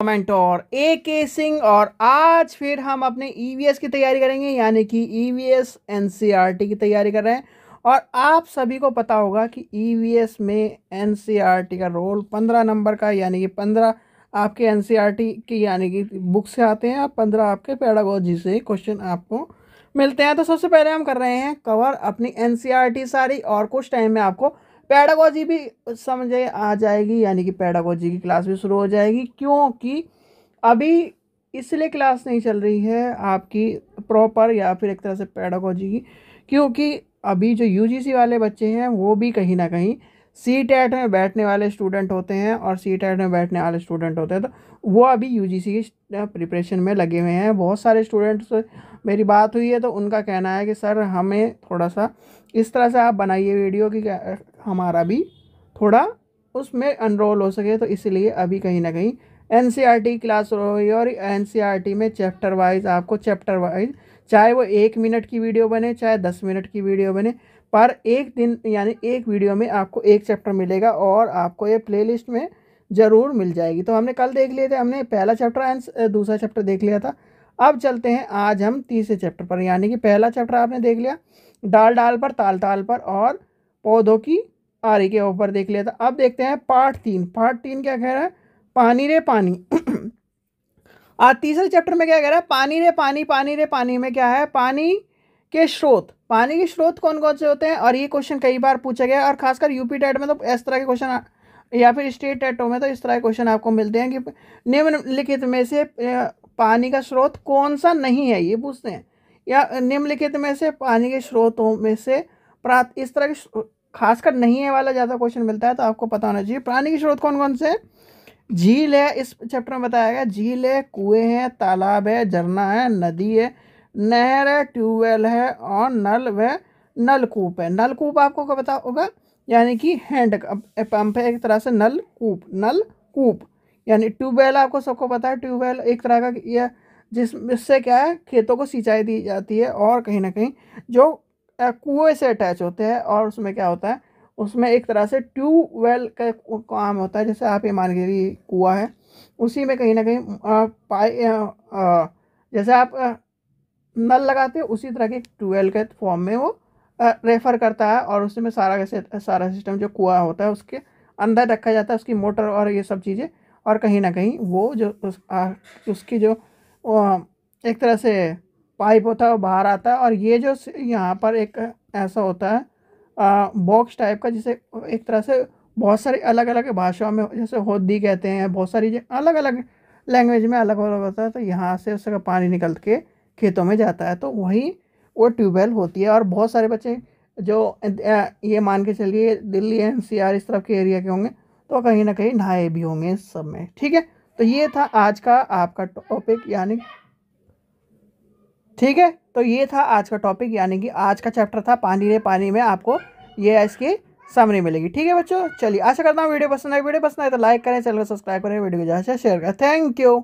comment और ए के सिंह और आज फिर हम अपने ईवीएस e की तैयारी करेंगे यानी कि ईवीएस e एनसीईआरटी e की तैयारी कर रहे हैं और आप सभी को पता होगा कि ईवीएस में एनसीईआरटी का रोल पंद्रह नंबर का यानी कि पंद्रह आपके एनसीईआरटी की यानी कि बुक से आते हैं और पंद्रह आपके पैडागोजी से क्वेश्चन आपको मिलते हैं तो सबसे पहले हम कर रहे हैं कवर अपनी एन सारी और कुछ टाइम में आपको पैडागोजी भी समझे आ जाएगी यानी कि पैडागोजी की क्लास भी शुरू हो जाएगी क्योंकि अभी इसलिए क्लास नहीं चल रही है आपकी प्रॉपर या फिर एक तरह से पैडागोजी की क्योंकि अभी जो यूजीसी वाले बच्चे हैं वो भी कहीं ना कहीं सी टैट में बैठने वाले स्टूडेंट होते हैं और सी टैट में बैठने वाले स्टूडेंट होते हैं तो वो अभी यू जी सी की प्रिपरेशन में लगे हुए हैं बहुत सारे स्टूडेंट्स से मेरी बात हुई है तो उनका कहना है कि सर हमें थोड़ा सा इस तरह से आप बनाइए वीडियो कि हमारा भी थोड़ा उसमें अनरोल हो सके तो इसलिए अभी कहीं ना कहीं एन क्लास होगी और एन e में चैप्टर वाइज आपको चैप्टर वाइज चाहे वो एक मिनट की वीडियो बने चाहे दस मिनट की वीडियो बने पर एक दिन यानी एक वीडियो में आपको एक चैप्टर मिलेगा और आपको ये प्लेलिस्ट में ज़रूर मिल जाएगी तो हमने कल देख लिए थे हमने पहला चैप्टर एंड दूसरा चैप्टर देख लिया था अब चलते हैं आज हम तीसरे चैप्टर पर यानी कि पहला चैप्टर आपने देख लिया डाल डाल पर ताल ताल पर और पौधों की आर के ऊपर देख लिया था अब देखते हैं पार्ट तीन पार्ट तीन क्या कह रहा है पानी रे पानी आज तीसरे चैप्टर में क्या कह रहा है पानी रे पानी पानी रे पानी में क्या है पानी के स्रोत पानी के स्रोत कौन कौन से होते हैं और ये क्वेश्चन कई बार पूछा गया और खासकर यूपी टेट में तो इस तरह के क्वेश्चन या फिर स्टेट टेटों में तो इस तरह के क्वेश्चन आपको मिलते हैं कि निम्नलिखित में से पानी का स्रोत कौन सा नहीं है ये पूछते हैं या निम्नलिखित में से पानी के स्रोतों में से प्राप्त इस तरह के खासकर नहीं है वाला ज़्यादा क्वेश्चन मिलता है तो आपको पता होना चाहिए प्राणी के स्रोत कौन कौन से हैं झील है इस चैप्टर में बताया गया झील है कुएँ हैं तालाब है झरना है नदी है नहर है ट्यूबवेल है और नल व नलकूप है नलकूप आपको क्या पता होगा यानी कि हैंड पंप है एक तरह से नलकूप नलकूप यानी ट्यूबवेल आपको सबको पता है ट्यूबवेल एक तरह का यह जिस इससे क्या है खेतों को सिंचाई दी जाती है और कहीं ना कहीं जो कुएँ से अटैच होते हैं और उसमें क्या होता है उसमें एक तरह से ट्यूब वेल का काम होता है जैसे आप ये मान के लिए कुआ है उसी में कहीं ना कहीं पाई जैसे आप नल लगाते हैं उसी तरह के ट्यूबवेल के फॉर्म में वो रेफ़र करता है और उसमें सारा कैसे सारा सिस्टम जो कुआ होता है उसके अंदर रखा जाता है उसकी मोटर और ये सब चीज़ें और कहीं ना कहीं वो जो उस, आ, उसकी जो एक तरह से पाइप होता है वो बाहर आता है और ये जो यहाँ पर एक ऐसा होता है बॉक्स टाइप का जिसे एक तरह से बहुत सारी अलग अलग भाषाओं में जैसे होदी कहते हैं बहुत सारी अलग अलग लैंग्वेज में अलग अलग होता है तो यहाँ से उसका पानी निकल के खेतों में जाता है तो वही वो ट्यूबवेल होती है और बहुत सारे बच्चे जो ये मान के चलिए दिल्ली एन इस तरफ के एरिया के होंगे तो कहीं ना कहीं नहाए भी होंगे इस सब में ठीक है तो ये था आज का आपका टॉपिक यानी ठीक है तो ये था आज का टॉपिक यानी कि आज का चैप्टर था पानी रे पानी में आपको ये इसकी समरी मिलेगी ठीक है बच्चों चलिए आशा करता हूँ वीडियो पसंद आए वीडियो पसंद आए तो लाइक करें चैनल को सब्सक्राइब करें वीडियो को ज़्यादा से शेयर करें थैंक यू